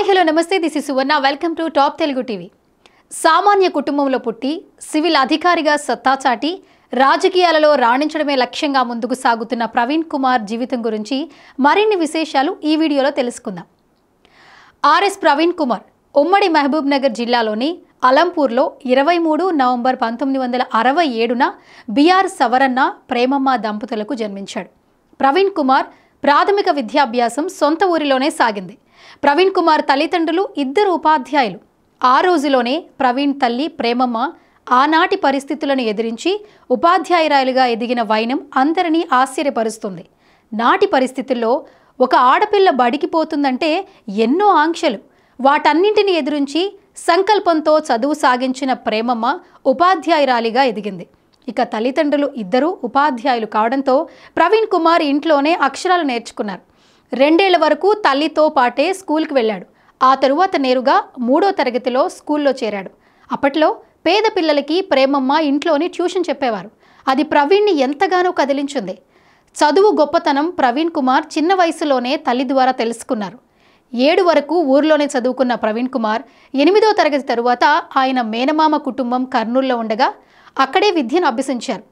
hi hello నమస్తే this is Suvarna welcome to top Telugu TV సామాన్య కుటుంబంలో పుట్టి సివిల్ అధికారిగా సత్తా చాటి రాజకీయాలలో రాణించడమే లక్ష్యంగా ముందుకు సాగుతున్న ప్రవీణ్ కుమార్ జీవితం గురించి మరిన్ని విశేషాలు ఈ వీడియోలో తెలుసుకుందాం ఆర్ఎస్ ప్రవీణ్ కుమార్ ఉమ్మడి మహబూబ్ నగర్ జిల్లాలోని అలంపూర్లో ఇరవై మూడు నవంబర్ పంతొమ్మిది వందల అరవై ఏడున బిఆర్ సవరన్న ప్రేమమ్మ దంపతులకు జన్మించాడు ప్రవీణ్ కుమార్ ప్రాథమిక విద్యాభ్యాసం సొంత ఊరిలోనే సాగింది ప్రవీణ్ కుమార్ తల్లిదండ్రులు ఇద్దరు ఉపాధ్యాయులు ఆ రోజులోనే ప్రవీణ్ తల్లి ప్రేమమ్మ ఆనాటి పరిస్థితులను ఎదిరించి ఉపాధ్యాయురాలుగా ఎదిగిన వైనం అందరినీ ఆశ్చర్యపరుస్తుంది నాటి పరిస్థితుల్లో ఒక ఆడపిల్ల బడికిపోతుందంటే ఎన్నో ఆంక్షలు వాటన్నింటిని ఎదురించి సంకల్పంతో చదువు సాగించిన ప్రేమమ్మ ఉపాధ్యాయురాలిగా ఎదిగింది ఇక తల్లిదండ్రులు ఇద్దరూ ఉపాధ్యాయులు కావడంతో ప్రవీణ్ కుమార్ ఇంట్లోనే అక్షరాలు నేర్చుకున్నారు రెండేళ్ల వరకు తల్లితో పాటే స్కూల్కి వెళ్ళాడు ఆ తరువాత నేరుగా మూడో తరగతిలో స్కూల్లో చేరాడు అప్పట్లో పేద పిల్లలకి ప్రేమమ్మ ఇంట్లోనే ట్యూషన్ చెప్పేవారు అది ప్రవీణ్ని ఎంతగానో కదిలించింది చదువు గొప్పతనం ప్రవీణ్ కుమార్ చిన్న వయసులోనే తల్లి ద్వారా తెలుసుకున్నారు ఏడు వరకు ఊర్లోనే చదువుకున్న ప్రవీణ్ కుమార్ ఎనిమిదో తరగతి తరువాత ఆయన మేనమామ కుటుంబం కర్నూల్లో ఉండగా అక్కడే విద్యను అభ్యసించారు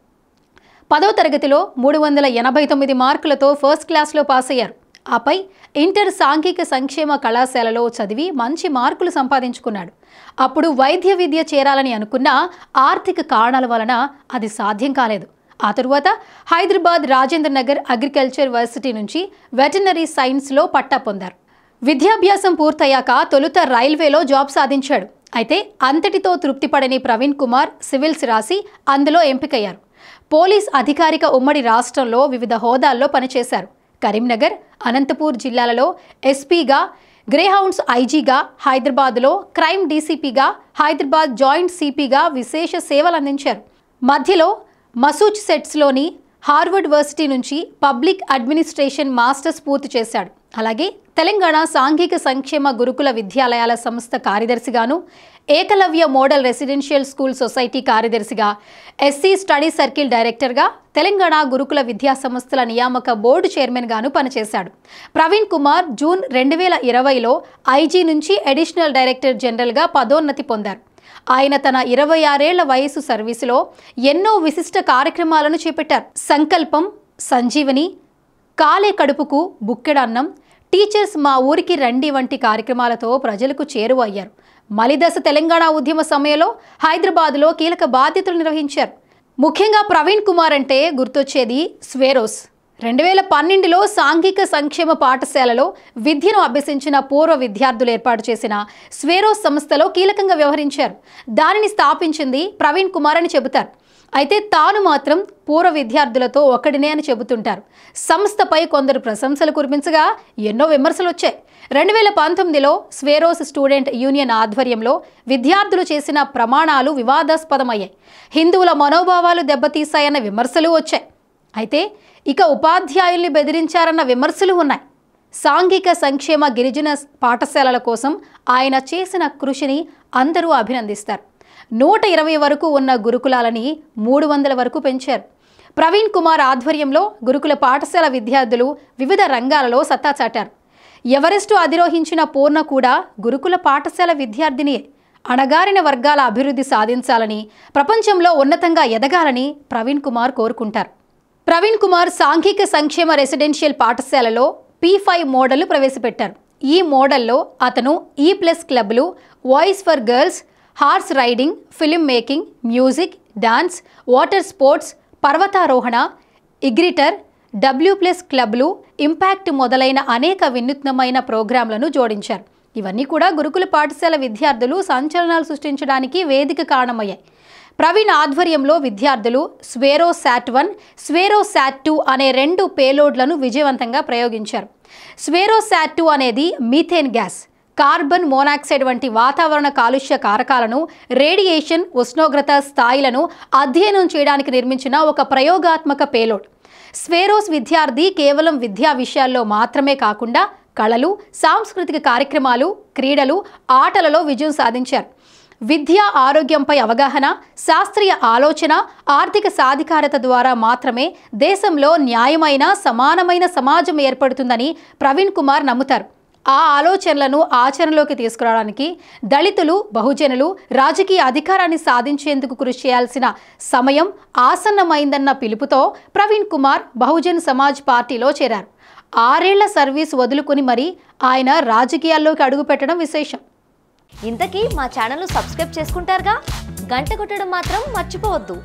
పదో తరగతిలో మూడు వందల ఎనభై తొమ్మిది మార్కులతో ఫస్ట్ క్లాస్లో పాస్ అయ్యారు ఆపై ఇంటర్ సాంఘిక సంక్షేమ కళాశాలలో చదివి మంచి మార్కులు సంపాదించుకున్నాడు అప్పుడు వైద్య విద్య చేరాలని అనుకున్న ఆర్థిక కారణాల వలన అది సాధ్యం కాలేదు ఆ తరువాత హైదరాబాద్ రాజేంద్ర నగర్ అగ్రికల్చర్ యూనివర్సిటీ నుంచి వెటనరీ సైన్స్లో పట్టా పొందారు విద్యాభ్యాసం పూర్తయ్యాక తొలుత రైల్వేలో జాబ్ సాధించాడు అయితే అంతటితో తృప్తిపడని ప్రవీణ్ కుమార్ సివిల్స్ రాసి అందులో ఎంపికయ్యారు పోలీస్ అధికారిక ఉమ్మడి రాష్ట్రంలో వివిధ హోదాల్లో పనిచేశారు కరీంనగర్ అనంతపూర్ జిల్లాలలో ఎస్పీగా గ్రేహౌండ్స్ ఐజీగా హైదరాబాద్లో క్రైమ్ డీసీపీగా హైదరాబాద్ జాయింట్ సిపిగా విశేష సేవలు అందించారు మధ్యలో మసూచ్ సెట్స్లోని హార్వర్డ్ వర్సిటీ నుంచి పబ్లిక్ అడ్మినిస్ట్రేషన్ మాస్టర్స్ పూర్తి చేశాడు అలాగే తెలంగాణ సాంఘిక సంక్షేమ గురుకుల విద్యాలయాల సంస్థ కార్యదర్శిగాను Eklavya model residential school society కార్యదర్శిగా ఎస్సీ స్టడీ సర్కిల్ డైరెక్టర్గా తెలంగాణ గురుకుల విద్యా సంస్థల నియామక బోర్డు చైర్మన్గాను పనిచేశాడు ప్రవీణ్ కుమార్ జూన్ రెండు వేల ఇరవైలో ఐజీ నుంచి అడిషనల్ డైరెక్టర్ జనరల్గా పదోన్నతి పొందారు ఆయన తన ఇరవై ఆరేళ్ల వయసు సర్వీసులో ఎన్నో విశిష్ట కార్యక్రమాలను చేపట్టారు సంకల్పం సంజీవని కాలే కడుపుకు బుక్కెడన్నం టీచర్స్ మా ఊరికి రండి వంటి కార్యక్రమాలతో ప్రజలకు చేరువయ్యారు మలిదశ తెలంగాణ ఉద్యమ సమయంలో హైదరాబాద్లో కీలక బాధ్యతలు నిర్వహించారు ముఖ్యంగా ప్రవీణ్ కుమార్ అంటే గుర్తొచ్చేది స్వేరోస్ రెండు వేల పన్నెండులో సాంఘిక సంక్షేమ పాఠశాలలో విద్యను అభ్యసించిన పూర్వ విద్యార్థులు ఏర్పాటు చేసిన స్వేరోస్ సంస్థలో కీలకంగా వ్యవహరించారు దానిని స్థాపించింది ప్రవీణ్ కుమార్ అని చెబుతారు అయితే తాను మాత్రం పూర్వ విద్యార్థులతో ఒక్కడినే అని చెబుతుంటారు సంస్థపై కొందరు ప్రశంసలు కురిపించగా ఎన్నో విమర్శలు వచ్చాయి రెండు వేల పంతొమ్మిదిలో స్వేరోస్ స్టూడెంట్ యూనియన్ ఆధ్వర్యంలో విద్యార్థులు చేసిన ప్రమాణాలు వివాదాస్పదమయ్యాయి హిందువుల మనోభావాలు దెబ్బతీశాయన్న విమర్శలు వచ్చాయి అయితే ఇక ఉపాధ్యాయుల్ని బెదిరించారన్న విమర్శలు ఉన్నాయి సాంఘిక సంక్షేమ గిరిజన పాఠశాలల కోసం ఆయన చేసిన కృషిని అందరూ అభినందిస్తారు నూట ఇరవై వరకు ఉన్న గురుకులాలని మూడు వందల వరకు పెంచారు ప్రవీణ్ కుమార్ ఆధ్వర్యంలో గురుకుల పాఠశాల విద్యార్థులు వివిధ రంగాలలో సత్తా చాటారు ఎవరెస్టు అధిరోహించిన పూర్ణ కూడా గురుకుల పాఠశాల విద్యార్థినియే అణగారిన వర్గాల అభివృద్ధి సాధించాలని ప్రపంచంలో ఉన్నతంగా ఎదగాలని ప్రవీణ్ కుమార్ కోరుకుంటారు ప్రవీణ్ కుమార్ సాంఘిక సంక్షేమ రెసిడెన్షియల్ పాఠశాలలో పీ ఫైవ్ మోడల్ను ప్రవేశపెట్టారు ఈ మోడల్లో అతను ఈ ప్లస్ క్లబ్లు voice for girls horse riding film making music dance water sports పర్వతారోహణ ఇగ్రిటర్ డబ్ల్యూ ప్లస్ క్లబ్లు ఇంపాక్ట్ మొదలైన అనేక వినూత్నమైన ప్రోగ్రాంలను జోడించారు ఇవన్నీ కూడా గురుకుల పాఠశాల విద్యార్థులు సంచలనాలు సృష్టించడానికి వేదిక కారణమయ్యాయి ప్రవీణ్ ఆధ్వర్యంలో విద్యార్థులు Swaero sat one Swaero sat two అనే రెండు పేలోడ్లను విజయవంతంగా ప్రయోగించారు స్వేరో శాట్ టూ అనేది మీథేన్ గ్యాస్ కార్బన్ మోనాక్సైడ్ వంటి వాతావరణ కాలుష్య కారకాలను రేడియేషన్ ఉష్ణోగ్రత స్థాయిలను అధ్యయనం చేయడానికి నిర్మించిన ఒక ప్రయోగాత్మక పేలోడ్ స్వేరోస్ విద్యార్థి కేవలం విద్యా విషయాల్లో మాత్రమే కాకుండా కళలు సాంస్కృతిక కార్యక్రమాలు క్రీడలు ఆటలలో విజయం సాధించారు విద్యా ఆరోగ్యంపై అవగాహన శాస్త్రీయ ఆలోచన ఆర్థిక సాధికారత ద్వారా మాత్రమే దేశంలో న్యాయమైన సమానమైన సమాజం ఏర్పడుతుందని ప్రవీణ్ కుమార్ నమ్ముతారు ఆ ఆలోచనలను ఆచరణలోకి తీసుకురావడానికి దళితులు బహుజనులు రాజకీయ అధికారాన్ని సాధించేందుకు కృషి చేయాల్సిన సమయం ఆసన్నమైందన్న పిలుపుతో ప్రవీణ్ కుమార్ బహుజన్ సమాజ్ పార్టీలో చేరారు ఆరేళ్ల సర్వీస్ వదులుకుని మరి ఆయన రాజకీయాల్లోకి అడుగుపెట్టడం విశేషం ఇంతకీ మా ఛానల్ సబ్స్క్రైబ్ చేసుకుంటారుగా గంట కొట్టడం మాత్రం మర్చిపోవద్దు